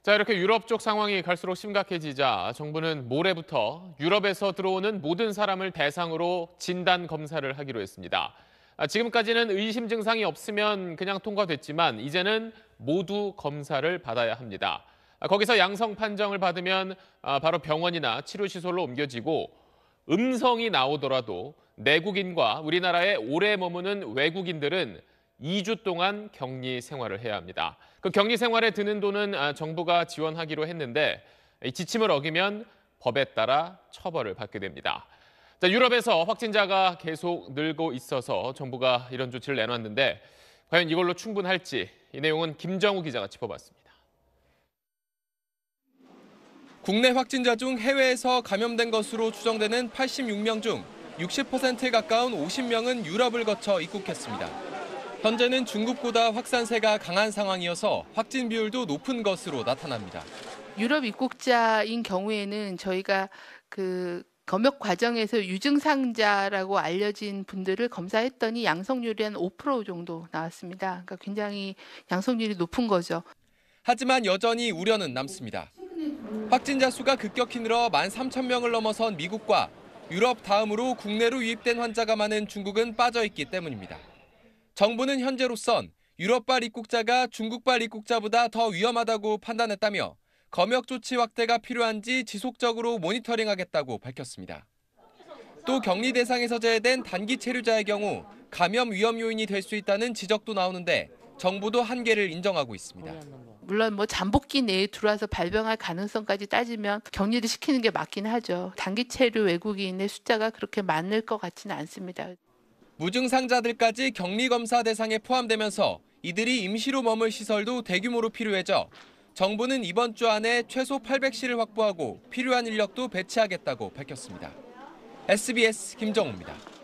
자, 이렇게 유럽 쪽 상황이 갈수록 심각해지자 정부는 모레부터 유럽에서 들어오는 모든 사람을 대상으로 진단 검사를 하기로 했습니다. 아, 지금까지는 의심 증상이 없으면 그냥 통과됐지만 이제는 모두 검사를 받아야 합니다. 아, 거기서 양성 판정을 받으면 아, 바로 병원이나 치료시설로 옮겨지고 음성이 나오더라도 내국인과 우리나라에 오래 머무는 외국인들은 2주 동안 격리 생활을 해야 합니다. 그 격리 생활에 드는 돈은 아, 정부가 지원하기로 했는데 지침을 어기면 법에 따라 처벌을 받게 됩니다. 자, 유럽에서 확진자가 계속 늘고 있어서 정부가 이런 조치를 내놨는데 과연 이걸로 충분할지 이 내용은 김정우 기자가 짚어봤습니다. 국내 확진자 중 해외에서 감염된 것으로 추정되는 86명 중60% 가까운 50명은 유럽을 거쳐 입국했습니다. 현재는 중국보다 확산세가 강한 상황이어서 확진 비율도 높은 것으로 나타납니다. 유럽 입국자인 경우에는 저희가 그 검역 과정에서 유증상자라고 알려진 분들을 검사했더니 양성률이 한 5% 정도 나왔습니다. 그러니까 굉장히 양성률이 높은 거죠. 하지만 여전히 우려는 남습니다. 확진자 수가 급격히 늘어 1 3천명을 넘어선 미국과 유럽 다음으로 국내로 유입된 환자가 많은 중국은 빠져 있기 때문입니다. 정부는 현재로선 유럽발 입국자가 중국발 입국자보다 더 위험하다고 판단했다며 검역 조치 확대가 필요한지 지속적으로 모니터링하겠다고 밝혔습니다. 또 격리 대상에서 제외된 단기 체류자의 경우 감염 위험 요인이 될 수 있다는 지적도 나오는데 정부도 한계를 인정하고 있습니다. 물론 뭐 잠복기 내에 들어와서 발병할 가능성까지 따지면 격리를 시키는 게 맞긴 하죠. 단기 체류 외국인의 숫자가 그렇게 많을 것 같지는 않습니다. 무증상자들까지 격리검사 대상에 포함되면서 이들이 임시로 머물 시설도 대규모로 필요해져 정부는 이번 주 안에 최소 800실을 확보하고 필요한 인력도 배치하겠다고 밝혔습니다. SBS 김정우입니다.